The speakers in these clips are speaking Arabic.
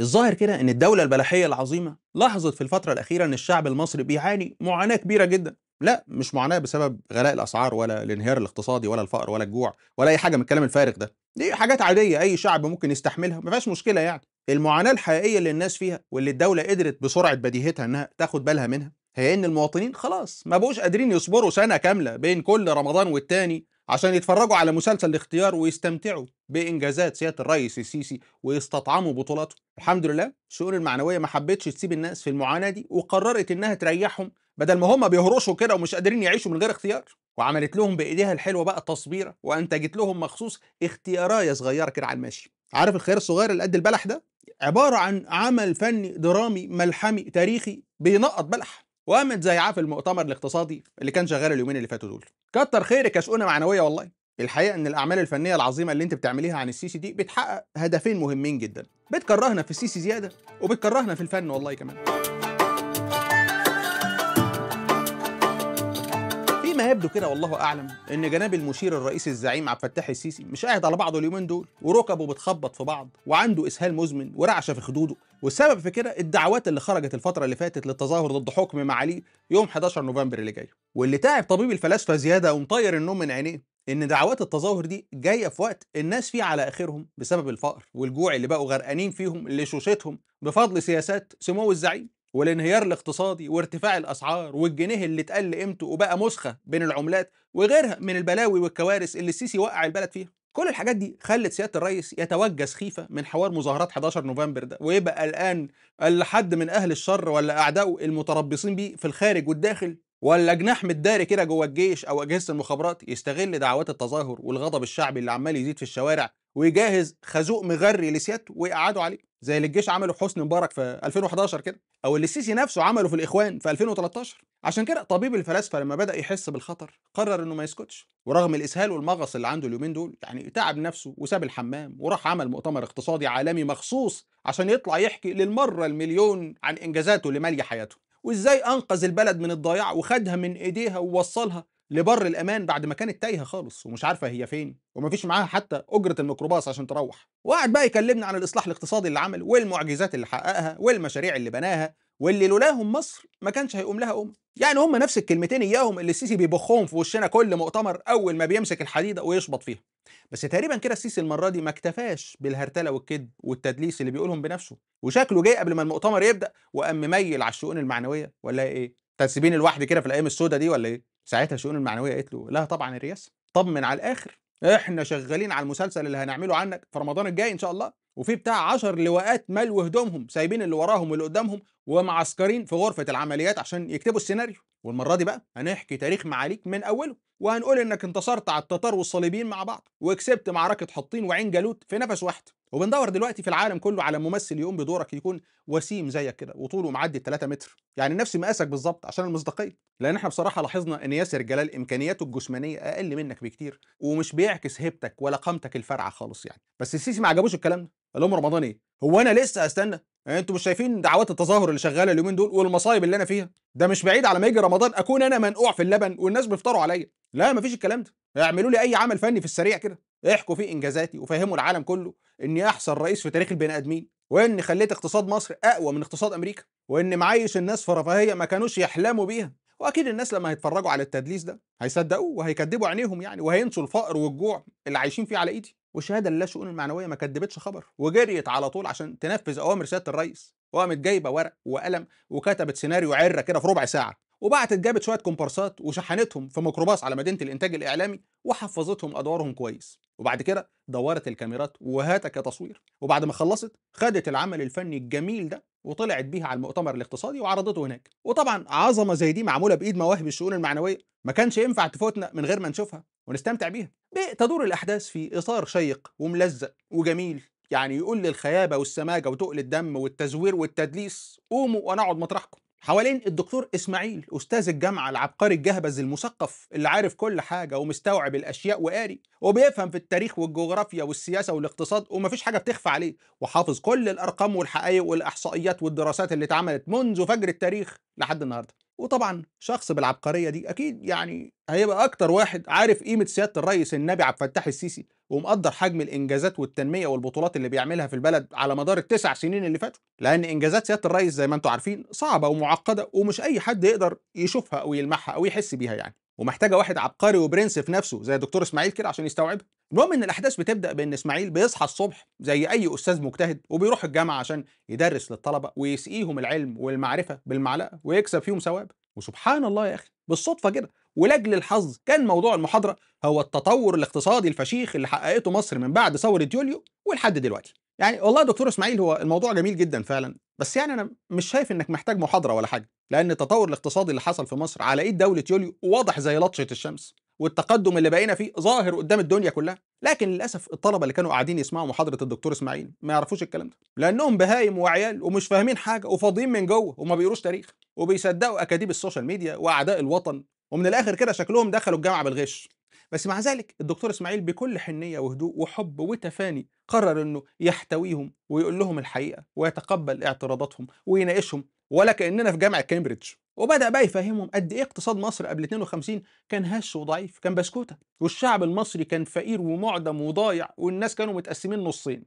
الظاهر كده ان الدولة البلحية العظيمة لاحظت في الفترة الأخيرة ان الشعب المصري بيعاني معاناة كبيرة جدا لا مش معاناة بسبب غلاء الأسعار ولا الانهيار الاقتصادي ولا الفقر ولا الجوع ولا أي حاجة من الكلام الفارغ ده دي حاجات عادية أي شعب ممكن يستحملها ما فيهاش مشكلة يعني المعاناة الحقيقية اللي الناس فيها واللي الدولة قدرت بسرعة بديهتها إنها تاخد بالها منها هي إن المواطنين خلاص ما بقوش قادرين يصبروا سنة كاملة بين كل رمضان والتاني عشان يتفرجوا على مسلسل الاختيار ويستمتعوا بانجازات سياده الرئيس السيسي ويستطعموا بطولاته الحمد لله الشؤون المعنويه ما حبتش تسيب الناس في المعاناه دي وقررت انها تريحهم بدل ما هم بيهرشوا كده ومش قادرين يعيشوا من غير اختيار وعملت لهم بايديها الحلوه بقى تصبيره وانتجت لهم مخصوص اختيارايه صغيره كده على الماشي عارف الخيار الصغير اللي قد البلح ده عباره عن عمل فني درامي ملحمي تاريخي بينقط بلح وقامت زي في المؤتمر الاقتصادي اللي كان شغال اليومين اللي فاتوا دول كتر خيرك يا معنويه والله الحقيقه ان الاعمال الفنيه العظيمه اللي انت بتعمليها عن السيسي دي بتحقق هدفين مهمين جدا بتكرهنا في السيسي زياده وبتكرهنا في الفن والله كمان يبدو كده والله اعلم ان جناب المشير الرئيسي الزعيم عبد الفتاح السيسي مش قاعد على بعضه اليومين دول وركبه بتخبط في بعض وعنده اسهال مزمن ورعشه في خدوده والسبب في كده الدعوات اللي خرجت الفتره اللي فاتت للتظاهر ضد حكم معاليه يوم 11 نوفمبر اللي جاي واللي تعب طبيب الفلاسفه زياده ومطير النوم من عينيه ان دعوات التظاهر دي جايه في وقت الناس فيه على اخرهم بسبب الفقر والجوع اللي بقوا غرقانين فيهم اللي شوشتهم بفضل سياسات سمو الزعيم والانهيار الاقتصادي وارتفاع الاسعار والجنيه اللي اتقل قيمته وبقى مسخه بين العملات وغيرها من البلاوي والكوارث اللي السيسي وقع البلد فيها كل الحاجات دي خلت سياده الرئيس يتوجس خيفه من حوار مظاهرات 11 نوفمبر ده ويبقى الان حد من اهل الشر ولا اعدائه المتربصين بيه في الخارج والداخل ولا جناح متداري كده جوه الجيش او اجهزه المخابرات يستغل دعوات التظاهر والغضب الشعبي اللي عمال يزيد في الشوارع ويجهز خازوق مغري لسيادته ويقعدوا عليه زي اللي الجيش عمله في حسني مبارك في 2011 كده او اللي السيسي نفسه عمله في الاخوان في 2013 عشان كده طبيب الفلاسفه لما بدا يحس بالخطر قرر انه ما يسكتش ورغم الاسهال والمغص اللي عنده اليومين دول يعني تعب نفسه وساب الحمام وراح عمل مؤتمر اقتصادي عالمي مخصوص عشان يطلع يحكي للمره المليون عن انجازاته اللي ماليه حياته وازاي انقذ البلد من الضياع وخدها من ايديها ووصلها لبر الامان بعد ما كانت تايهه خالص ومش عارفه هي فين ومفيش معاها حتى اجره الميكروباص عشان تروح وقعد بقى يكلمنا عن الاصلاح الاقتصادي اللي عمله والمعجزات اللي حققها والمشاريع اللي بناها واللي لولاهم مصر ما كانش هيقوم لها قوم أمم. يعني هم نفس الكلمتين اياهم اللي السيسي بيبخهم في وشنا كل مؤتمر اول ما بيمسك الحديده ويشبط فيها بس تقريبا كده السيسي المره دي ما اكتفاش بالهرتله والكذب والتدليس اللي بيقولهم بنفسه وشكله جاي قبل ما المؤتمر يبدا وقام ميل على الشؤون المعنويه ولا ايه تسيبين الواحد كده في الايام السوداء دي ولا ايه ساعتها الشؤون المعنويه قالت له لا طبعا الرياسه طمن على الاخر احنا شغالين على المسلسل اللي هنعمله عنك في رمضان الجاي ان شاء الله وفي بتاع 10 لواءات ملوا هدومهم سايبين اللي وراهم واللي قدامهم ومعسكرين في غرفه العمليات عشان يكتبوا السيناريو والمره دي بقى هنحكي تاريخ معاليك من اوله وهنقول انك انتصرت على التتار والصليبيين مع بعض وكسبت معركه حطين وعين جالوت في نفس واحد وبندور دلوقتي في العالم كله على ممثل يقوم بدورك يكون وسيم زيك كده وطوله معدي 3 متر يعني نفس مقاسك بالظبط عشان المصداقيه لان احنا بصراحه لاحظنا ان ياسر جلال امكانياته الجسمانيه اقل منك بكتير ومش بيعكس هيبتك ولا قامتك الفرعه خالص يعني بس السيسي ما عجبوش الكلام ده لهم رمضان ايه هو انا لسه استنى يعني انتوا مش شايفين دعوات التظاهر اللي شغاله اليومين دول والمصايب اللي انا فيها ده مش بعيد على ما يجي رمضان اكون انا منقوع في اللبن والناس بيفطروا عليا لا مفيش الكلام ده اعملوا لي اي عمل فني في السريع كده احكوا فيه انجازاتي وفهموا العالم كله اني احسن رئيس في تاريخ البني ادمين واني خليت اقتصاد مصر اقوى من اقتصاد امريكا وان معيش الناس في رفاهيه ما كانوش يحلموا بيها واكيد الناس لما هيتفرجوا على التدليس ده هيصدقوه وهيكدبوا عينيهم يعني وهينسوا الفقر والجوع اللي عايشين فيه على ايدي وشهاده لله شؤون المعنويه ما كدبتش خبر وجريت على طول عشان تنفذ اوامر سياده الرئيس وقامت جايبه ورق وقلم وكتبت سيناريو عره كده في ربع ساعه وبعتت جابت شويه كومبارسات وشحنتهم في ميكروباص على مدينه الانتاج الاعلامي وحفظتهم ادوارهم كويس وبعد كده دورت الكاميرات وهاتك يا تصوير وبعد ما خلصت خدت العمل الفني الجميل ده وطلعت بيها على المؤتمر الاقتصادي وعرضته هناك وطبعا عظمه زي دي معموله بايد مواهب الشؤون المعنويه ما كانش ينفع تفوتنا من غير ما نشوفها ونستمتع بيها تدور الأحداث في إطار شيق وملزق وجميل يعني يقول للخيابة والسماجة وتقل الدم والتزوير والتدليس قوموا وأنا أقعد مطرحكم حوالين الدكتور إسماعيل أستاذ الجامعة العبقري الجهبذ المثقف اللي عارف كل حاجة ومستوعب الأشياء وقاري وبيفهم في التاريخ والجغرافيا والسياسة والاقتصاد ومفيش حاجة بتخفى عليه وحافظ كل الأرقام والحقائق والإحصائيات والدراسات اللي اتعملت منذ فجر التاريخ لحد النهارده وطبعا شخص بالعبقريه دي اكيد يعني هيبقى اكتر واحد عارف قيمه سياده الرئيس النبي عبد الفتاح السيسي ومقدر حجم الانجازات والتنميه والبطولات اللي بيعملها في البلد على مدار التسع سنين اللي فاتوا لان انجازات سياده الرئيس زي ما انتم عارفين صعبه ومعقده ومش اي حد يقدر يشوفها او يلمحها او يحس بيها يعني ومحتاجه واحد عبقري وبرنس في نفسه زي دكتور اسماعيل كده عشان يستوعبها المهم ان الاحداث بتبدا بان اسماعيل بيصحى الصبح زي اي استاذ مجتهد وبيروح الجامعه عشان يدرس للطلبه ويسقيهم العلم والمعرفه بالمعلقه ويكسب فيهم ثواب وسبحان الله يا اخي بالصدفه كده ولاجل الحظ كان موضوع المحاضره هو التطور الاقتصادي الفشيخ اللي حققته مصر من بعد ثوره يوليو ولحد دلوقتي يعني والله دكتور اسماعيل هو الموضوع جميل جدا فعلا بس يعني انا مش شايف انك محتاج محاضره ولا حاجه لان التطور الاقتصادي اللي حصل في مصر على ايد دوله يوليو واضح زي لطشه الشمس والتقدم اللي بقينا فيه ظاهر قدام الدنيا كلها لكن للاسف الطلبه اللي كانوا قاعدين يسمعوا محاضره الدكتور اسماعيل ما يعرفوش الكلام ده لانهم بهايم وعيال ومش فاهمين حاجه وفاضيين من جوه وما بيقروش تاريخ وبيصدقوا اكاذيب السوشيال ميديا واعداء الوطن ومن الاخر كده شكلهم دخلوا الجامعه بالغش بس مع ذلك الدكتور اسماعيل بكل حنيه وهدوء وحب وتفاني قرر انه يحتويهم ويقول لهم الحقيقه ويتقبل اعتراضاتهم ويناقشهم ولا كاننا في جامعه كامبريدج وبدا بقى يفهمهم قد ايه اقتصاد مصر قبل 52 كان هش وضعيف كان بسكوته والشعب المصري كان فقير ومعدم وضايع والناس كانوا متقسمين نصين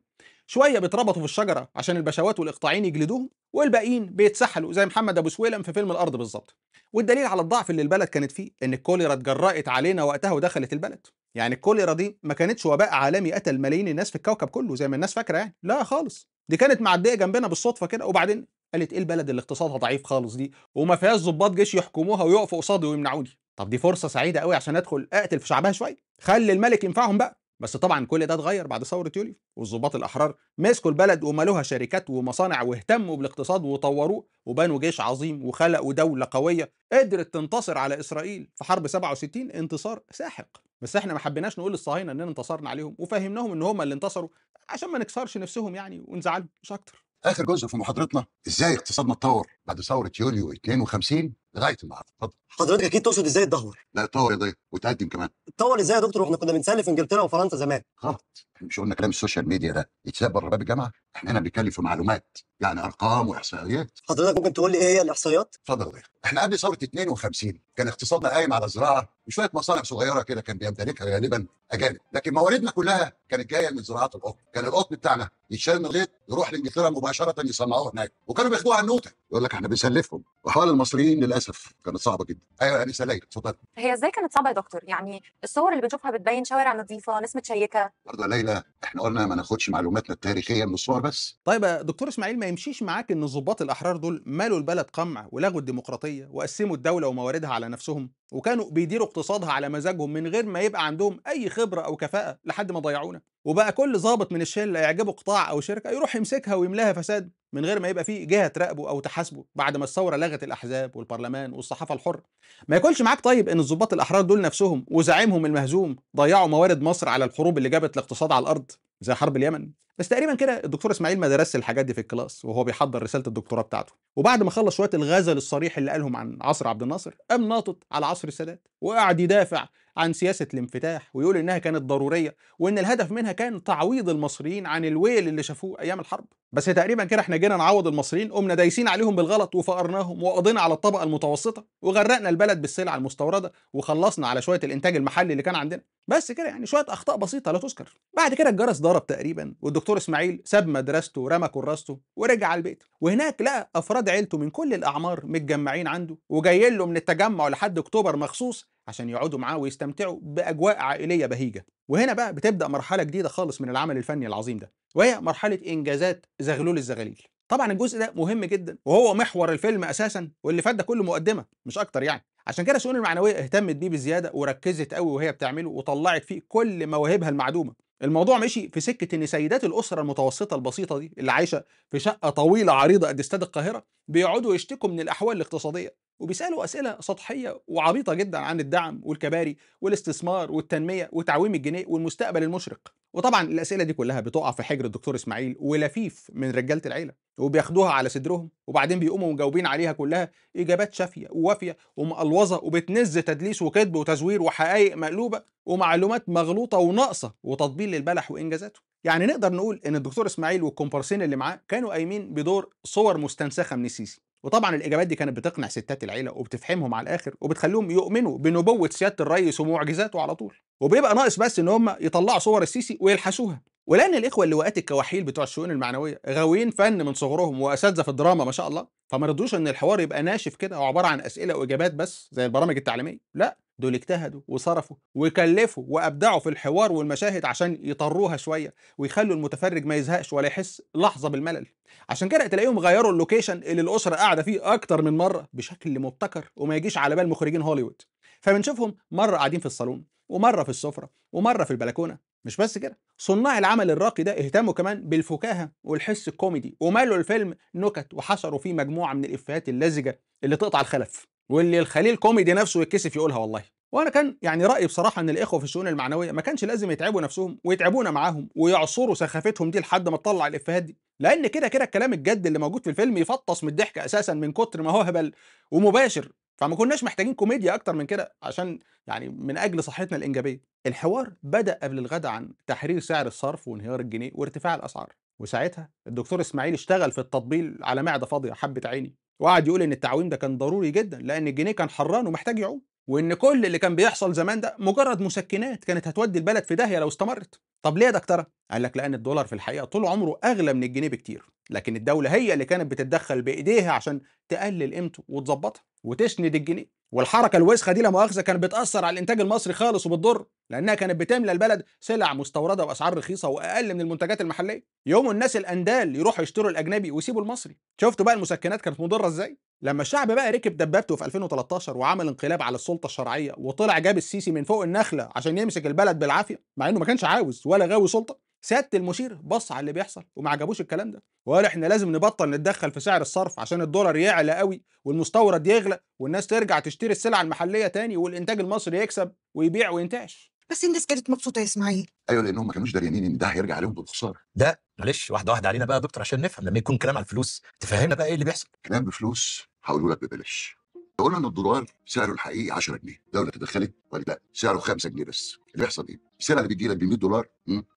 شويه بيتربطوا في الشجره عشان البشوات والاقطاعين يجلدوهم والباقيين بيتسحلوا زي محمد ابو سويلم في فيلم الارض بالظبط والدليل على الضعف اللي البلد كانت فيه ان الكوليرا اتجرأت علينا وقتها ودخلت البلد يعني الكوليرا دي ما كانتش وباء عالمي قتل ملايين الناس في الكوكب كله زي ما الناس فاكره يعني لا خالص دي كانت معديه جنبنا بالصدفه كده وبعدين قالت ايه البلد اللي اقتصادها ضعيف خالص دي وما فيهاش ضباط جيش يحكموها ويقفوا قصادي ويمنعوني طب دي فرصه سعيده قوي عشان ادخل اقتل في شعبها شويه خلي الملك ينفعهم بقى بس طبعا كل ده اتغير بعد ثوره يوليو والظباط الاحرار مسكوا البلد ومالوها شركات ومصانع واهتموا بالاقتصاد وطوروه وبنوا جيش عظيم وخلقوا دوله قويه قدرت تنتصر على اسرائيل في حرب 67 انتصار ساحق بس احنا ما حبيناش نقول للصهاينه اننا انتصرنا عليهم وفهمناهم ان هم اللي انتصروا عشان ما نكسرش نفسهم يعني ونزعلهم مش اكتر اخر جزء في محاضرتنا ازاي اقتصادنا اتطور بعد ثوره يوليو 52 لغايه النهارده اتفضل حضرتك اكيد تقصد ازاي اتدهور لا اتطور يا ضيف وتقدم كمان اتطور ازاي يا دكتور واحنا كنا بنسلف انجلترا وفرنسا زمان غلط احنا مش قلنا كلام السوشيال ميديا ده يتساب بره باب الجامعه احنا هنا بنتكلم في معلومات يعني ارقام واحصائيات حضرتك ممكن تقول لي ايه هي الاحصائيات اتفضل يا ضيف احنا قبل ثوره 52 كان اقتصادنا قايم على زراعه وشويه مصانع صغيره كده كان بيمتلكها غالبا اجانب لكن مواردنا كلها كانت جايه من زراعه القطن كان القطن بتاعنا يتشال من الغيط يروح لانجلترا مباشره يصنعوه هناك وكانوا بياخدوها النوته يقول لك احنا بنسلفهم وحال المصريين للاسف كانت صعبه جدا ايوه لسه يعني ليلى اتفضل هي ازاي كانت صعبه يا دكتور يعني الصور اللي بنشوفها بتبين شوارع نظيفه ناس متشيكه برضه ليلى احنا قلنا ما ناخدش معلوماتنا التاريخيه من الصور بس طيب يا دكتور اسماعيل ما يمشيش معاك ان الضباط الاحرار دول مالوا البلد قمع ولغوا الديمقراطيه وقسموا الدوله ومواردها على نفسهم وكانوا بيديروا اقتصادها على مزاجهم من غير ما يبقى عندهم اي خبره او كفاءه لحد ما ضيعونا وبقى كل ضابط من الشله يعجبه قطاع او شركه يروح يمسكها ويملاها فساد من غير ما يبقى فيه جهه تراقبه او تحاسبه بعد ما الثوره لغت الاحزاب والبرلمان والصحافه الحره ما يكونش معاك طيب ان الضباط الاحرار دول نفسهم وزعيمهم المهزوم ضيعوا موارد مصر على الحروب اللي جابت الاقتصاد على الارض زي حرب اليمن بس تقريبا كده الدكتور اسماعيل ما درس الحاجات دي في الكلاس وهو بيحضر رساله الدكتوراه بتاعته وبعد ما خلص شويه الغزل الصريح اللي قالهم عن عصر عبد الناصر قام ناطط على عصر السادات وقعد يدافع عن سياسة الانفتاح ويقول إنها كانت ضرورية وإن الهدف منها كان تعويض المصريين عن الويل اللي شافوه أيام الحرب بس تقريبا كده احنا جينا نعوض المصريين قمنا دايسين عليهم بالغلط وفقرناهم وقضينا على الطبقة المتوسطة وغرقنا البلد بالسلع المستوردة وخلصنا على شوية الإنتاج المحلي اللي كان عندنا بس كده يعني شوية أخطاء بسيطة لا تذكر بعد كده الجرس ضرب تقريبا والدكتور إسماعيل ساب مدرسته ورمى كراسته ورجع البيت وهناك لقى أفراد عيلته من كل الأعمار متجمعين عنده وجايين له من التجمع لحد أكتوبر مخصوص عشان يقعدوا معاه ويستمتعوا باجواء عائليه بهيجه وهنا بقى بتبدا مرحله جديده خالص من العمل الفني العظيم ده وهي مرحله انجازات زغلول الزغاليل طبعا الجزء ده مهم جدا وهو محور الفيلم اساسا واللي فات ده كله مقدمه مش اكتر يعني عشان كده الشؤون المعنويه اهتمت بيه بزياده وركزت قوي وهي بتعمله وطلعت فيه كل مواهبها المعدومه الموضوع مشي في سكه ان سيدات الاسره المتوسطه البسيطه دي اللي عايشه في شقه طويله عريضه قد استاد القاهره بيقعدوا يشتكوا من الاحوال الاقتصاديه وبيسالوا اسئله سطحيه وعبيطه جدا عن الدعم والكباري والاستثمار والتنميه وتعويم الجنيه والمستقبل المشرق وطبعا الاسئله دي كلها بتقع في حجر الدكتور اسماعيل ولفيف من رجاله العيله وبياخدوها على صدرهم وبعدين بيقوموا مجاوبين عليها كلها اجابات شافيه ووافيه ومقلوظه وبتنز تدليس وكذب وتزوير وحقائق مقلوبه ومعلومات مغلوطه وناقصه وتطبيل للبلح وانجازاته يعني نقدر نقول ان الدكتور اسماعيل والكومبارسين اللي معاه كانوا قايمين بدور صور مستنسخه من السيسي وطبعا الاجابات دي كانت بتقنع ستات العيله وبتفهمهم على الاخر وبتخليهم يؤمنوا بنبوه سياده الريس ومعجزاته على طول وبيبقى ناقص بس ان هم يطلعوا صور السيسي ويلحسوها ولان الاخوه وقت الكواحيل بتوع الشؤون المعنويه غاويين فن من صغرهم واساتذه في الدراما ما شاء الله فما رضوش ان الحوار يبقى ناشف كده وعباره عن اسئله واجابات بس زي البرامج التعليميه لا دول اجتهدوا وصرفوا وكلفوا وابدعوا في الحوار والمشاهد عشان يطروها شويه ويخلوا المتفرج ما يزهقش ولا يحس لحظه بالملل عشان كده تلاقيهم غيروا اللوكيشن اللي الاسره قاعده فيه اكتر من مره بشكل مبتكر وما يجيش على بال مخرجين هوليوود فبنشوفهم مره قاعدين في الصالون ومره في السفره ومره في البلكونه مش بس كده صناع العمل الراقي ده اهتموا كمان بالفكاهه والحس الكوميدي ومالوا الفيلم نكت وحشروا فيه مجموعه من الافيهات اللزجه اللي تقطع الخلف واللي الخليل كوميدي نفسه يتكسف يقولها والله وانا كان يعني رايي بصراحه ان الاخوه في الشؤون المعنويه ما كانش لازم يتعبوا نفسهم ويتعبونا معاهم ويعصروا سخافتهم دي لحد ما تطلع الافيهات دي لان كده كده الكلام الجد اللي موجود في الفيلم يفطس من الضحك اساسا من كتر ما هو هبل ومباشر فما كناش محتاجين كوميديا اكتر من كده عشان يعني من اجل صحتنا الانجابيه الحوار بدا قبل الغد عن تحرير سعر الصرف وانهيار الجنيه وارتفاع الاسعار وساعتها الدكتور اسماعيل اشتغل في التطبيل على معده فاضيه حبه عيني وقعد يقول ان التعويم ده كان ضروري جدا لان الجنيه كان حران ومحتاج يعوم وان كل اللي كان بيحصل زمان ده مجرد مسكنات كانت هتودي البلد في داهيه لو استمرت طب ليه يا دكتوره قال لك لان الدولار في الحقيقه طول عمره اغلى من الجنيه بكتير لكن الدولة هي اللي كانت بتتدخل بإيديها عشان تقلل قيمته وتظبطها وتسند الجنيه والحركة الوسخة دي لا مؤاخذة كانت بتأثر على الإنتاج المصري خالص وبتضر لأنها كانت بتملى البلد سلع مستوردة وأسعار رخيصة وأقل من المنتجات المحلية يوم الناس الأندال يروحوا يشتروا الأجنبي ويسيبوا المصري شفتوا بقى المسكنات كانت مضرة إزاي لما الشعب بقى ركب دبابته في 2013 وعمل انقلاب على السلطه الشرعيه وطلع جاب السيسي من فوق النخله عشان يمسك البلد بالعافيه مع انه ما كانش عاوز ولا غاوي سلطه سياده المشير بص على اللي بيحصل وما عجبوش الكلام ده وقال احنا لازم نبطل نتدخل في سعر الصرف عشان الدولار يعلى قوي والمستورد يغلى والناس ترجع تشتري السلع المحليه تاني والانتاج المصري يكسب ويبيع وينتعش بس الناس كانت مبسوطه يا اسماعيل ايوه لانهم ما كانوش داريين ان ده هيرجع عليهم بالخساره ده معلش واحده واحده علينا بقى يا دكتور عشان نفهم لما يكون كلام على الفلوس تفهمنا بقى ايه اللي بيحصل كلام بفلوس هقوله لك ببلاش قلنا ان الدولار سعره الحقيقي 10 جنيه الدوله تدخلت ولا لا سعره 5 جنيه بس اللي بيحصل ايه؟ السلعه اللي بتجي لك ب 100 دولار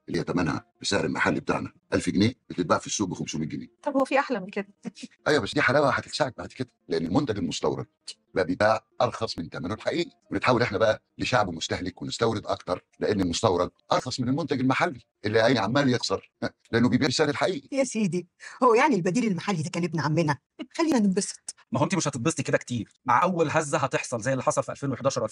اللي هي ثمنها بسعر المحل بتاعنا 1000 جنيه بتتباع في السوق ب 500 جنيه طب هو في احلى من كده ايوه بس دي حلاوه هتلسعك بعد كده لان المنتج المستورد بقى بيباع ارخص من ثمنه الحقيقي ونتحول احنا بقى لشعب مستهلك ونستورد اكتر لان المستورد ارخص من المنتج المحلي اللي عيني عمال يخسر لانه بيبيع السعر الحقيقي يا سيدي هو يعني البديل المحلي ده كان ابن عمنا خلينا ننبسط ما هو انت مش هتتبسطي كده كتير مع اول هزه هتحصل زي اللي حصل في 2011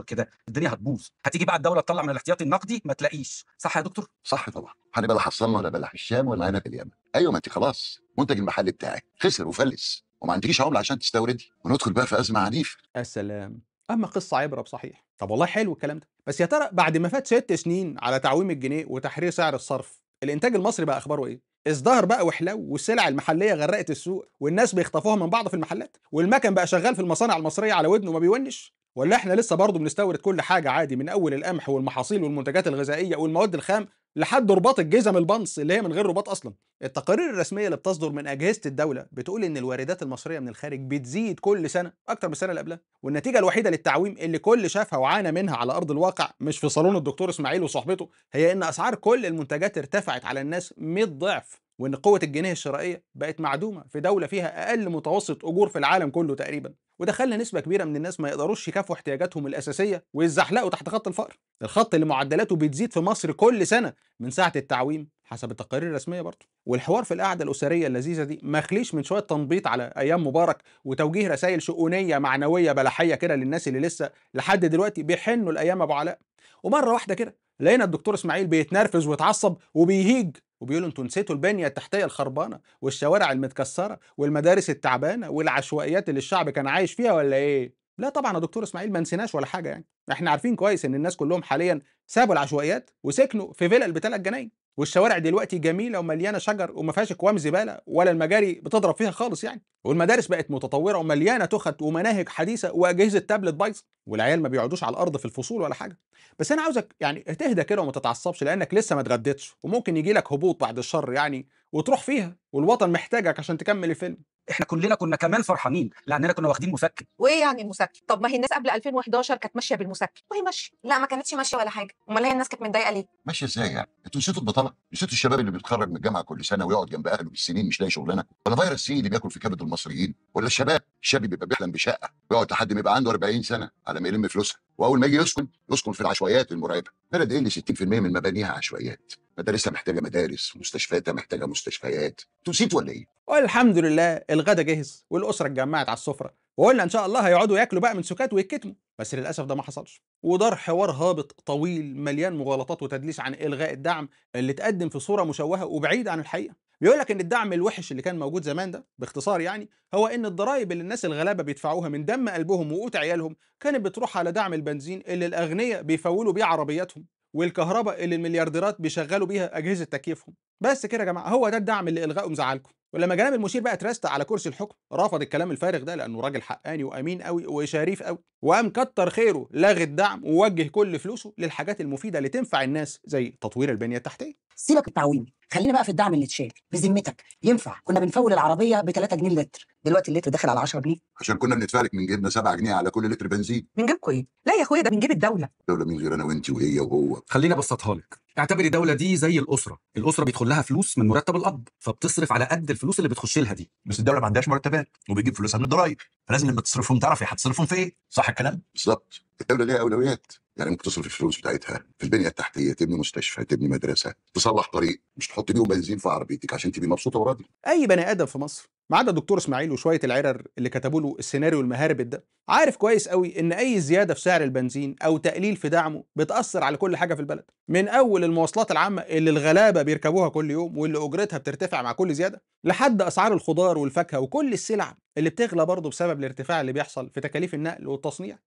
و2013 كده الدنيا هتبوظ هتيجي بقى الدوله بره تطلع من الاحتياطي النقدي ما تلاقيش صح يا دكتور صح طبعا هنبقى لا حصلنا ولا بلح الشام ولا في اليمن ايوه ما انت خلاص منتج المحل بتاعك خسر وفلس وما عندكيش عمله عشان تستوردي وندخل بقى في ازمه عنيفه يا سلام اما قصه عبره بصحيح طب والله حلو الكلام ده بس يا ترى بعد ما فات ست سنين على تعويم الجنيه وتحرير سعر الصرف الانتاج المصري بقى اخباره ايه ازدهر بقى وحلو والسلع المحليه غرقت السوق والناس بيخطفوها من بعض في المحلات والمكن بقى شغال في المصانع المصريه على ودنه وما بيونش ولا احنا لسه برضه بنستورد كل حاجه عادي من اول القمح والمحاصيل والمنتجات الغذائيه والمواد الخام لحد رباط الجزم البنص اللي هي من غير رباط اصلا التقارير الرسميه اللي بتصدر من اجهزه الدوله بتقول ان الواردات المصريه من الخارج بتزيد كل سنه اكتر من السنه اللي قبلها والنتيجه الوحيده للتعويم اللي كل شافها وعانى منها على ارض الواقع مش في صالون الدكتور اسماعيل وصحبته هي ان اسعار كل المنتجات ارتفعت على الناس 100 ضعف وان قوه الجنيه الشرائيه بقت معدومه في دوله فيها اقل متوسط اجور في العالم كله تقريبا وده خلى نسبه كبيره من الناس ما يقدروش يكافوا احتياجاتهم الاساسيه ويتزحلقوا تحت خط الفقر الخط اللي معدلاته بتزيد في مصر كل سنه من ساعه التعويم حسب التقارير الرسميه برضه والحوار في القعده الاسريه اللذيذه دي ما خليش من شويه تنبيط على ايام مبارك وتوجيه رسائل شؤونيه معنويه بلحيه كده للناس اللي لسه لحد دلوقتي بيحنوا الايام ابو علاء ومره واحده كده لقينا الدكتور اسماعيل بيتنرفز ويتعصب وبيهيج وبيقولوا انتوا نسيتوا البنيه التحتيه الخربانه والشوارع المتكسره والمدارس التعبانه والعشوائيات اللي الشعب كان عايش فيها ولا ايه؟ لا طبعا يا دكتور اسماعيل ما نسيناش ولا حاجه يعني احنا عارفين كويس ان الناس كلهم حاليا سابوا العشوائيات وسكنوا في فيلل بثلاث جناين والشوارع دلوقتي جميله ومليانه شجر وما فيهاش اكوام زباله ولا المجاري بتضرب فيها خالص يعني والمدارس بقت متطوره ومليانه تخت ومناهج حديثه واجهزه تابلت بايظه والعيال ما بيقعدوش على الارض في الفصول ولا حاجه بس انا عاوزك يعني تهدى كده وما تتعصبش لانك لسه ما اتغديتش وممكن يجي لك هبوط بعد الشر يعني وتروح فيها والوطن محتاجك عشان تكمل الفيلم احنا كلنا كنا كمان فرحانين لاننا كنا واخدين مسكن وايه يعني المسكن طب ما هي الناس قبل 2011 كانت ماشيه بالمسكن وهي ماشيه لا ما كانتش ماشيه ولا حاجه امال هي الناس كانت متضايقه ليه ماشيه ازاي يعني انتوا نسيتوا البطاله نسيتوا الشباب اللي بيتخرج من الجامعه كل سنه ويقعد جنب اهله بالسنين مش لاقي شغلانه ولا فيروس سي اللي بياكل في كبد المصريين ولا الشباب الشاب بيبقى بيحلم بشقه ويقعد لحد ما يبقى عنده 40 سنه على ما يلم فلوسها واول ما يجي يسكن يسكن في العشوائيات المرعبه بلد ايه اللي 60% من مبانيها عشوائيات مدارسها محتاجه مدارس مستشفياتها محتاجه مستشفيات نسيت ولا ايه والحمد لله الغدا جهز والاسره اتجمعت على السفره وقلنا ان شاء الله هيقعدوا ياكلوا بقى من سكات ويتكتموا بس للاسف ده ما حصلش ودار حوار هابط طويل مليان مغالطات وتدليس عن الغاء الدعم اللي اتقدم في صوره مشوهه وبعيد عن الحقيقه بيقول لك ان الدعم الوحش اللي كان موجود زمان ده باختصار يعني هو ان الضرائب اللي الناس الغلابه بيدفعوها من دم قلبهم وقوت عيالهم كانت بتروح على دعم البنزين اللي الاغنياء بيفولوا بيه عربياتهم والكهرباء اللي المليارديرات بيشغلوا بيها اجهزه تكييفهم بس كده يا جماعه هو ده الدعم اللي الغائه مزعلكم ولما جناب المشير بقى ترست على كرسي الحكم رفض الكلام الفارغ ده لانه راجل حقاني وامين قوي وشريف قوي وقام كتر خيره لغى الدعم ووجه كل فلوسه للحاجات المفيده اللي تنفع الناس زي تطوير البنيه التحتيه سيبك التعويم خلينا بقى في الدعم اللي اتشال بذمتك ينفع كنا بنفول العربيه ب 3 جنيه لتر دلوقتي اللتر داخل على 10 جنيه عشان كنا لك من جيبنا 7 جنيه على كل لتر بنزين من جيبكم ايه لا يا اخويا ده من جيب الدوله الدوله مين غير انا وانت وهي وهو خليني ابسطها لك اعتبري الدوله دي زي الاسره الاسره بيدخل لها فلوس من مرتب الاب فبتصرف على قد الفلوس اللي بتخش لها دي بس الدوله ما عندهاش مرتبات وبتجيب فلوسها من الضرايب فلازم لما تصرفهم تعرفي هتصرفهم في ايه صح الكلام بالظبط الدوله ليها اولويات يعني ممكن تصرف الفلوس بتاعتها في البنيه التحتيه تبني مستشفى تبني مدرسه تصلح طريق مش تحط بيهم بنزين في عربيتك عشان تبقي مبسوطه وراضيه اي بني ادم في مصر ما عدا الدكتور اسماعيل وشويه العرر اللي كتبوا له السيناريو المهاربد ده عارف كويس قوي ان اي زياده في سعر البنزين او تقليل في دعمه بتاثر على كل حاجه في البلد من اول المواصلات العامه اللي الغلابه بيركبوها كل يوم واللي اجرتها بترتفع مع كل زياده لحد اسعار الخضار والفاكهه وكل السلع اللي بتغلى برضه بسبب الارتفاع اللي بيحصل في تكاليف النقل والتصنيع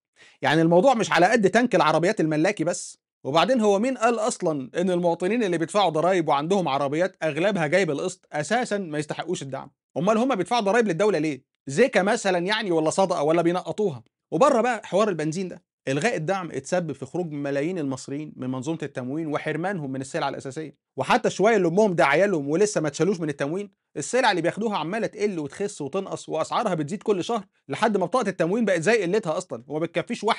يعني الموضوع مش على قد تنك العربيات الملاكي بس وبعدين هو مين قال اصلا ان المواطنين اللي بيدفعوا ضرائب وعندهم عربيات اغلبها جايب القسط اساسا ما يستحقوش الدعم امال هم بيدفعوا ضرائب للدوله ليه زيكا مثلا يعني ولا صدقه ولا بينقطوها وبره بقى حوار البنزين ده إلغاء الدعم اتسبب في خروج ملايين المصريين من منظومة التموين وحرمانهم من السلع الأساسية وحتى شوية اللي أمهم عيالهم ولسه ما اتشالوش من التموين السلع اللي بياخدوها عمالة تقل وتخس وتنقص وأسعارها بتزيد كل شهر لحد ما بطاقة التموين بقت زي قلتها أصلا وما بتكفيش 1%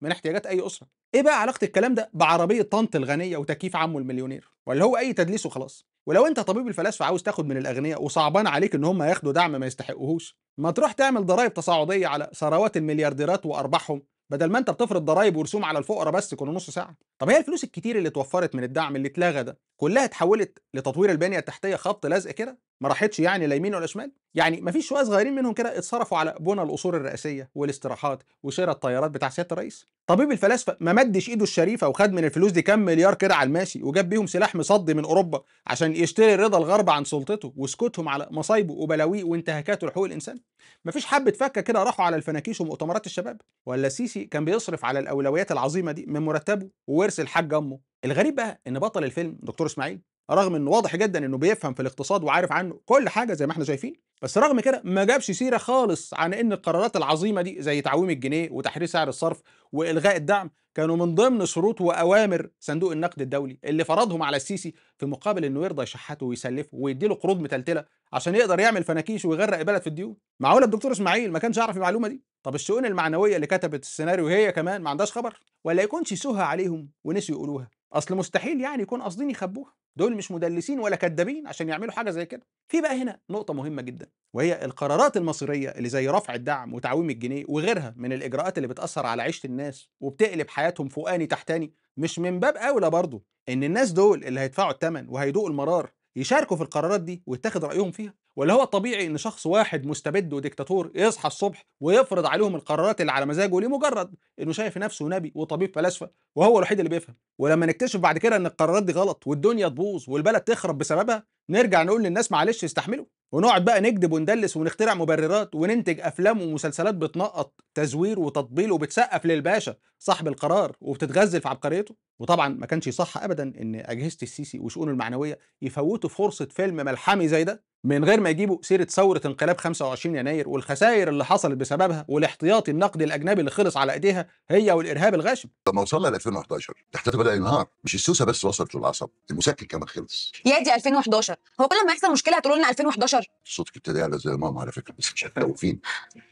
من احتياجات أي أسرة إيه بقى علاقة الكلام ده بعربية طنط الغنية وتكييف عمه المليونير ولا هو أي تدليس وخلاص ولو انت طبيب الفلاسفه عاوز تاخد من الاغنياء وصعبان عليك ان هم ياخدوا دعم ما يستحقوهوش ما تروح تعمل ضرائب تصاعديه على ثروات المليارديرات وارباحهم بدل ما انت بتفرض ضرائب ورسوم على الفقراء بس كل نص ساعه طب هي الفلوس الكتير اللي اتوفرت من الدعم اللي اتلغى ده كلها اتحولت لتطوير البنيه التحتيه خط لزق كده ما راحتش يعني لا يمين ولا شمال يعني ما فيش شويه صغيرين منهم كده اتصرفوا على بنى القصور الرئاسيه والاستراحات وشراء الطيارات بتاع سياده الرئيس طبيب الفلاسفه ما مدش ايده الشريفه وخد من الفلوس دي كام مليار كده على الماشي وجاب بيهم سلاح مصدي من اوروبا عشان يشتري رضا الغرب عن سلطته وسكوتهم على مصايبه وبلاويه وانتهاكاته لحقوق الانسان ما فيش حبه فكه كده راحوا على الفناكيش ومؤتمرات الشباب ولا السيسي كان بيصرف على الاولويات العظيمه دي من مرتبه وورث الحاج امه الغريب بقى ان بطل الفيلم دكتور اسماعيل رغم انه واضح جدا انه بيفهم في الاقتصاد وعارف عنه كل حاجه زي ما احنا شايفين بس رغم كده ما جابش سيره خالص عن ان القرارات العظيمه دي زي تعويم الجنيه وتحرير سعر الصرف والغاء الدعم كانوا من ضمن شروط واوامر صندوق النقد الدولي اللي فرضهم على السيسي في مقابل انه يرضى يشحته ويسلفه ويديله قروض متلتله عشان يقدر يعمل فناكيش ويغرق البلد في الديون معقوله الدكتور اسماعيل ما كانش يعرف المعلومه دي طب الشؤون المعنويه اللي كتبت السيناريو هي كمان ما عندهاش خبر ولا يكونش سهى عليهم ونسيوا يقولوها اصل مستحيل يعني يكون قاصدين يخبوها دول مش مدلسين ولا كدابين عشان يعملوا حاجه زي كده في بقى هنا نقطه مهمه جدا وهي القرارات المصيريه اللي زي رفع الدعم وتعويم الجنيه وغيرها من الاجراءات اللي بتاثر على عيشه الناس وبتقلب حياتهم فوقاني تحتاني مش من باب اولى برضه ان الناس دول اللي هيدفعوا الثمن وهيدوقوا المرار يشاركوا في القرارات دي ويتاخد رايهم فيها ولا هو طبيعي ان شخص واحد مستبد وديكتاتور يصحى الصبح ويفرض عليهم القرارات اللي على مزاجه لمجرد انه شايف نفسه نبي وطبيب فلاسفه وهو الوحيد اللي بيفهم ولما نكتشف بعد كده ان القرارات دي غلط والدنيا تبوظ والبلد تخرب بسببها نرجع نقول للناس معلش استحملوا ونقعد بقى نكذب وندلس ونخترع مبررات وننتج افلام ومسلسلات بتنقط تزوير وتطبيل وبتسقف للباشا صاحب القرار وبتتغزل في عبقريته وطبعا ما كانش يصح ابدا ان اجهزه السيسي وشؤونه المعنويه يفوتوا فرصه فيلم ملحمي زي ده من غير ما يجيبوا سيره ثوره انقلاب 25 يناير والخسائر اللي حصلت بسببها والاحتياطي النقدي الاجنبي اللي خلص على ايديها هي والارهاب الغاشم. لما وصلنا ل 2011 تحتاج بدا ينهار مش السوسه بس وصلت للعصب المسكن كمان خلص. يا دي 2011 هو كل ما يحصل مشكله هتقولوا لنا 2011 صوتك ابتدى يعلى زي ماما على فكره بس مش هتخوفين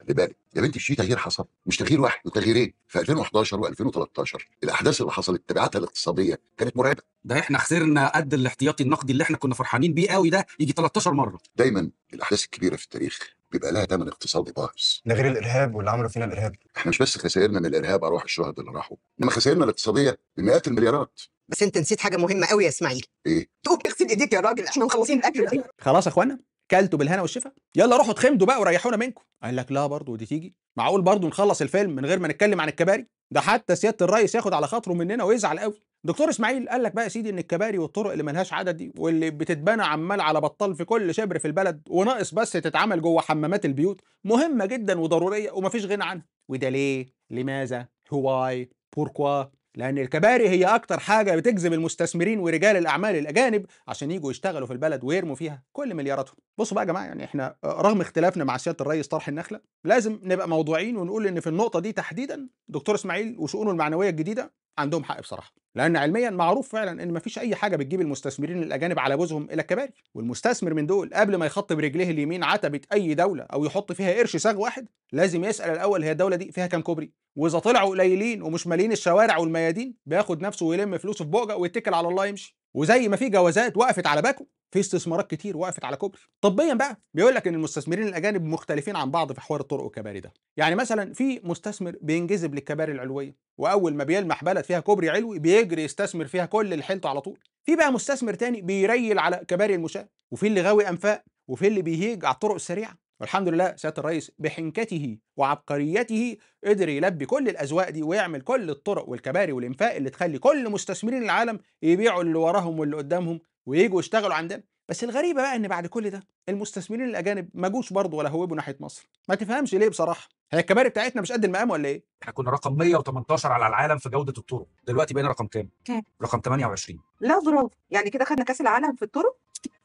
خلي بالك يا بنتي في تغيير حصل مش تغيير واحد وتغييرين في 2011 و2013 الاحداث اللي حصلت تبعاتها الاقتصاديه كانت مرعبه ده احنا خسرنا قد الاحتياطي النقدي اللي احنا كنا فرحانين بيه قوي ده يجي 13 مره دايما الاحداث الكبيره في التاريخ بيبقى لها ثمن اقتصادي باهظ ده غير الارهاب واللي عملوا فينا الارهاب احنا مش بس خسائرنا من الارهاب ارواح الشهداء اللي راحوا انما خسائرنا الاقتصاديه بمئات المليارات بس انت نسيت حاجه مهمه قوي يا اسماعيل ايه تقوم تغسل ايديك يا راجل احنا مخلصين الاكل خلاص يا اخوانا كلته بالهنا والشفا يلا روحوا تخمدوا بقى وريحونا منكم قال لك لا برضه دي تيجي معقول برضه نخلص الفيلم من غير ما نتكلم عن الكباري ده حتى سياده الرئيس ياخد على خاطره مننا ويزعل قوي دكتور اسماعيل قال لك بقى يا سيدي ان الكباري والطرق اللي ملهاش عدد دي واللي بتتبنى عمال على بطال في كل شبر في البلد وناقص بس تتعمل جوه حمامات البيوت مهمه جدا وضروريه ومفيش غنى عنها وده ليه لماذا هواي بوركوا لأن الكباري هي أكتر حاجة بتجذب المستثمرين ورجال الأعمال الأجانب عشان يجوا يشتغلوا في البلد ويرموا فيها كل ملياراتهم بصوا بقى يا جماعه يعني احنا آه، رغم اختلافنا مع سياده الرئيس طرح النخله لازم نبقى موضوعيين ونقول ان في النقطه دي تحديدا دكتور اسماعيل وشؤونه المعنويه الجديده عندهم حق بصراحه لان علميا معروف فعلا ان مفيش اي حاجه بتجيب المستثمرين الاجانب على بوزهم الى الكباري والمستثمر من دول قبل ما يخط برجليه اليمين عتبه اي دوله او يحط فيها قرش ساغ واحد لازم يسال الاول هي الدوله دي فيها كام كوبري واذا طلعوا قليلين ومش مالين الشوارع والميادين بياخد نفسه ويلم فلوسه في بوجه ويتكل على الله يمشي وزي ما في جوازات وقفت على باكو في استثمارات كتير وقفت على كوبري طبيا بقى بيقول لك ان المستثمرين الاجانب مختلفين عن بعض في حوار الطرق والكباري ده يعني مثلا في مستثمر بينجذب للكباري العلويه واول ما بيلمح بلد فيها كوبري علوي بيجري يستثمر فيها كل اللي حيلته على طول في بقى مستثمر تاني بيريل على كباري المشاة وفي اللي غاوي انفاق وفي اللي بيهيج على الطرق السريعه والحمد لله سياده الرئيس بحنكته وعبقريته قدر يلبي كل الاذواق دي ويعمل كل الطرق والكباري والانفاق اللي تخلي كل مستثمرين العالم يبيعوا اللي وراهم واللي قدامهم ويجوا يشتغلوا عندنا بس الغريبه بقى ان بعد كل ده المستثمرين الاجانب ما جوش برضه ولا هوبوا ناحيه مصر ما تفهمش ليه بصراحه هي الكباري بتاعتنا مش قد المقام ولا ايه؟ احنا كنا رقم 118 على العالم في جوده الطرق، دلوقتي بقينا رقم كام؟ كام؟ رقم 28 لا برافو يعني كده خدنا كاس العالم في الطرق؟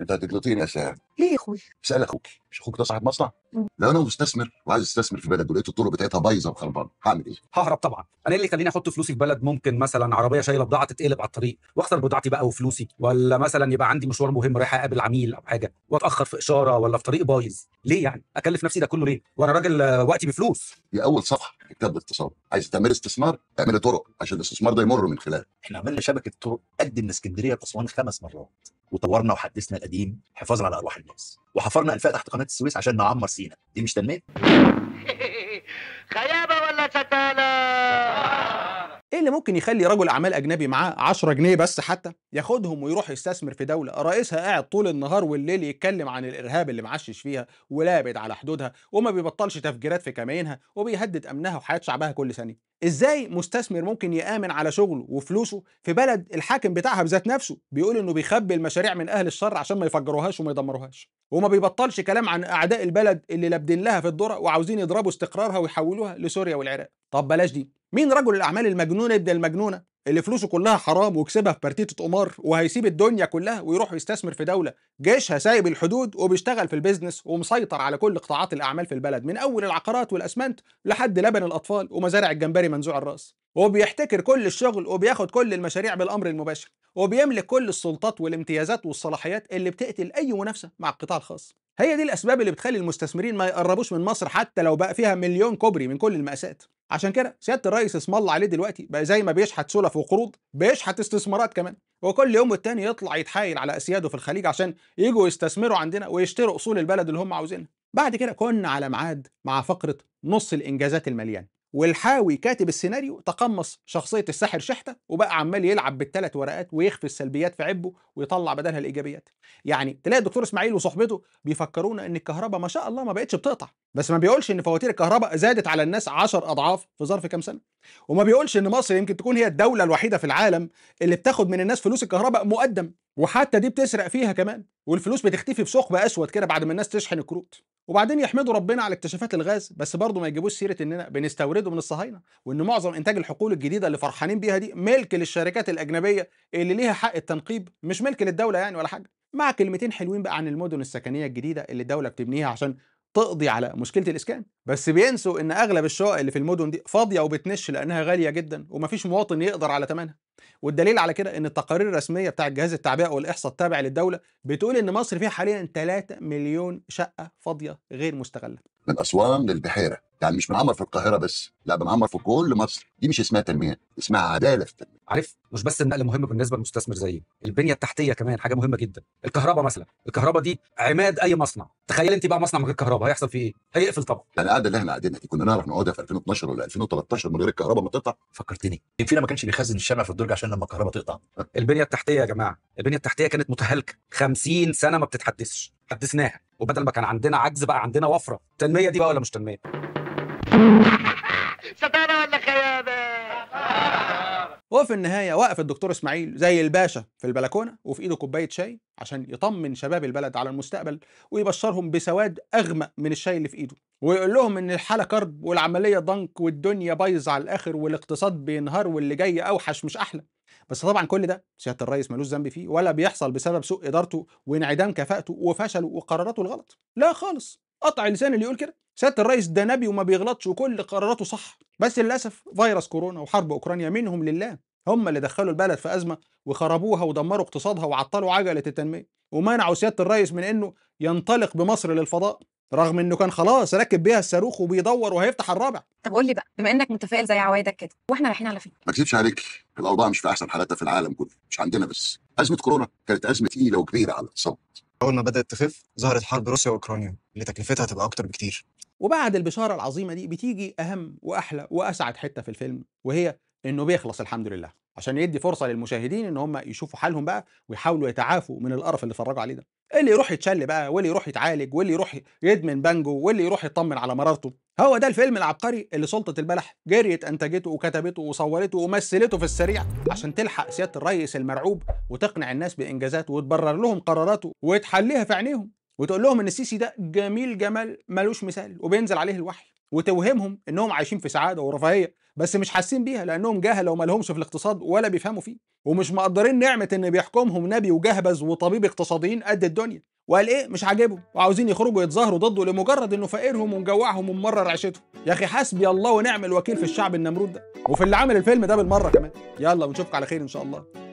انت هتجلطيني يا سام ليه يا اخويا؟ اسال اخوك مش اخوك ده صاحب مصنع؟ لو انا مستثمر وعايز استثمر في بلد ولقيت الطرق بتاعتها بايظه وخربانه هعمل ايه؟ ههرب طبعا انا ايه اللي يخليني احط فلوسي في بلد ممكن مثلا عربيه شايله بضاعه تتقلب على الطريق واخسر بضاعتي بقى وفلوسي ولا مثلا يبقى عندي مشوار مهم رايح اقابل عميل او حاجه واتاخر في اشاره ولا في طريق بايظ ليه يعني؟ اكلف نفسي ده كله ليه؟ وانا راجل وقتي بفلوس دي اول صفحه في كتاب الاقتصاد عايز تعمل استثمار اعمل طرق عشان الاستثمار ده يمر من خلال احنا عملنا شبكه طرق قد من اسكندريه لاسوان خمس مرات وطورنا وحدثنا القديم حفاظا على ارواح الناس وحفرنا انفاق تحت قناه السويس عشان نعمر سينا دي مش تنميه خيابه اللي ممكن يخلي رجل اعمال اجنبي معاه 10 جنيه بس حتى ياخدهم ويروح يستثمر في دوله رئيسها قاعد طول النهار والليل يتكلم عن الارهاب اللي معشش فيها ولابد على حدودها وما بيبطلش تفجيرات في كمائنها وبيهدد امنها وحياه شعبها كل ثانيه ازاي مستثمر ممكن يامن على شغله وفلوسه في بلد الحاكم بتاعها بذات نفسه بيقول انه بيخبي المشاريع من اهل الشر عشان ما يفجروهاش وما يدمروهاش وما بيبطلش كلام عن اعداء البلد اللي لابدين لها في الذره وعاوزين يضربوا استقرارها ويحولوها لسوريا والعراق طب بلاش دي مين رجل الاعمال المجنون ابن المجنونه اللي فلوسه كلها حرام وكسبها في بارتيتة قمار وهيسيب الدنيا كلها ويروح يستثمر في دوله جيشها سايب الحدود وبيشتغل في البيزنس ومسيطر على كل قطاعات الاعمال في البلد من اول العقارات والاسمنت لحد لبن الاطفال ومزارع الجمبري منزوع الراس وبيحتكر كل الشغل وبياخد كل المشاريع بالامر المباشر وبيملك كل السلطات والامتيازات والصلاحيات اللي بتقتل اي منافسه مع القطاع الخاص هي دي الاسباب اللي بتخلي المستثمرين ما يقربوش من مصر حتى لو بقى فيها مليون كوبري من كل المقاسات عشان كده سياده الرئيس اسم الله عليه دلوقتي بقى زي ما بيشحت سلف وقروض بيشحت استثمارات كمان وكل يوم والتاني يطلع يتحايل على اسياده في الخليج عشان يجوا يستثمروا عندنا ويشتروا اصول البلد اللي هم عاوزينها بعد كده كنا على ميعاد مع فقره نص الانجازات المليان والحاوي كاتب السيناريو تقمص شخصية الساحر شحتة وبقى عمال يلعب بالثلاث ورقات ويخفي السلبيات في عبه ويطلع بدلها الإيجابيات. يعني تلاقي الدكتور إسماعيل وصحبته بيفكرونا إن الكهرباء ما شاء الله ما بقتش بتقطع، بس ما بيقولش إن فواتير الكهرباء زادت على الناس 10 أضعاف في ظرف كام سنة. وما بيقولش إن مصر يمكن تكون هي الدولة الوحيدة في العالم اللي بتاخد من الناس فلوس الكهرباء مقدم وحتى دي بتسرق فيها كمان والفلوس بتختفي في ثقب اسود كده بعد ما الناس تشحن الكروت وبعدين يحمدوا ربنا على اكتشافات الغاز بس برضه ما يجيبوش سيره اننا بنستورده من الصهاينه وان معظم انتاج الحقول الجديده اللي فرحانين بيها دي ملك للشركات الاجنبيه اللي ليها حق التنقيب مش ملك للدوله يعني ولا حاجه مع كلمتين حلوين بقى عن المدن السكنيه الجديده اللي الدوله بتبنيها عشان تقضي على مشكله الاسكان بس بينسوا ان اغلب الشقق اللي في المدن دي فاضيه وبتنش لانها غاليه جدا ومفيش مواطن يقدر على ثمنها والدليل على كده ان التقارير الرسميه بتاع الجهاز التعبئه والاحصاء التابع للدوله بتقول ان مصر فيها حاليا 3 مليون شقه فاضيه غير مستغله من اسوان للبحيره يعني مش بنعمر في القاهره بس لا بنعمر في كل مصر دي مش اسمها تنميه اسمها عداله في التنميه عارف مش بس النقل مهم بالنسبه للمستثمر زيي البنيه التحتيه كمان حاجه مهمه جدا الكهرباء مثلا الكهرباء دي عماد اي مصنع تخيل انت بقى مصنع من غير كهرباء هيحصل فيه ايه هيقفل طبعا يعني القعده اللي احنا قاعدينها دي كنا نعرف نقعدها في 2012 ولا 2013 من غير الكهرباء ما تقطع فكرتني كان فينا ما كانش بيخزن الشمع في الدرج عشان لما الكهرباء تقطع البنيه التحتيه يا جماعه البنيه التحتيه كانت متهالكه 50 سنه ما بتتحدثش حدثناها وبدل ما كان عندنا عجز بقى عندنا وفره تنميه دي بقى ولا مش تنميه ستارة ولا خيابة وفي النهاية وقف الدكتور إسماعيل زي الباشا في البلكونة وفي إيده كوباية شاي عشان يطمن شباب البلد على المستقبل ويبشرهم بسواد أغمق من الشاي اللي في إيده ويقول لهم إن الحالة كرب والعملية ضنك والدنيا بايظة على الآخر والاقتصاد بينهار واللي جاي أوحش مش أحلى بس طبعا كل ده سياده الرئيس ملوش ذنب فيه ولا بيحصل بسبب سوء ادارته وانعدام كفاءته وفشله وقراراته الغلط لا خالص قطع لسان اللي يقول كده سياده الرئيس ده نبي وما بيغلطش وكل قراراته صح بس للاسف فيروس كورونا وحرب اوكرانيا منهم لله هم اللي دخلوا البلد في ازمه وخربوها ودمروا اقتصادها وعطلوا عجله التنميه ومنعوا سياده الرئيس من انه ينطلق بمصر للفضاء رغم انه كان خلاص راكب بيها الصاروخ وبيدور وهيفتح الرابع طب قول لي بقى بما انك متفائل زي عوايدك كده واحنا رايحين على فين ما اكذبش عليك الاوضاع مش في احسن حالاتها في العالم كله مش عندنا بس ازمه كورونا كانت ازمه تقيله وكبيره على الاقتصاد أول ما بدأت تخف ظهرت حرب روسيا وأوكرانيا اللي تكلفتها هتبقى أكتر بكتير وبعد البشارة العظيمة دي بتيجي أهم وأحلى وأسعد حتة في الفيلم وهي إنه بيخلص الحمد لله عشان يدي فرصة للمشاهدين إن هم يشوفوا حالهم بقى ويحاولوا يتعافوا من القرف اللي اتفرجوا عليه ده اللي يروح يتشل بقى واللي يروح يتعالج واللي يروح يدمن بانجو واللي يروح يطمن على مرارته هو ده الفيلم العبقري اللي سلطة البلح جريت انتجته وكتبته وصورته ومثلته في السريع عشان تلحق سيادة الريس المرعوب وتقنع الناس بانجازاته وتبرر لهم قراراته وتحليها في عينيهم وتقول لهم ان السيسي ده جميل جمال ملوش مثال وبينزل عليه الوحي وتوهمهم انهم عايشين في سعاده ورفاهيه بس مش حاسين بيها لانهم جهله وما لهمش في الاقتصاد ولا بيفهموا فيه ومش مقدرين نعمه ان بيحكمهم نبي وجهبز وطبيب اقتصاديين قد الدنيا وقال ايه مش عاجبه وعاوزين يخرجوا يتظاهروا ضده لمجرد انه فقيرهم ومجوعهم وممرر عيشتهم يا اخي حسبي الله ونعم الوكيل في الشعب النمرود ده وفي اللي عامل الفيلم ده بالمره كمان يلا ونشوفك على خير ان شاء الله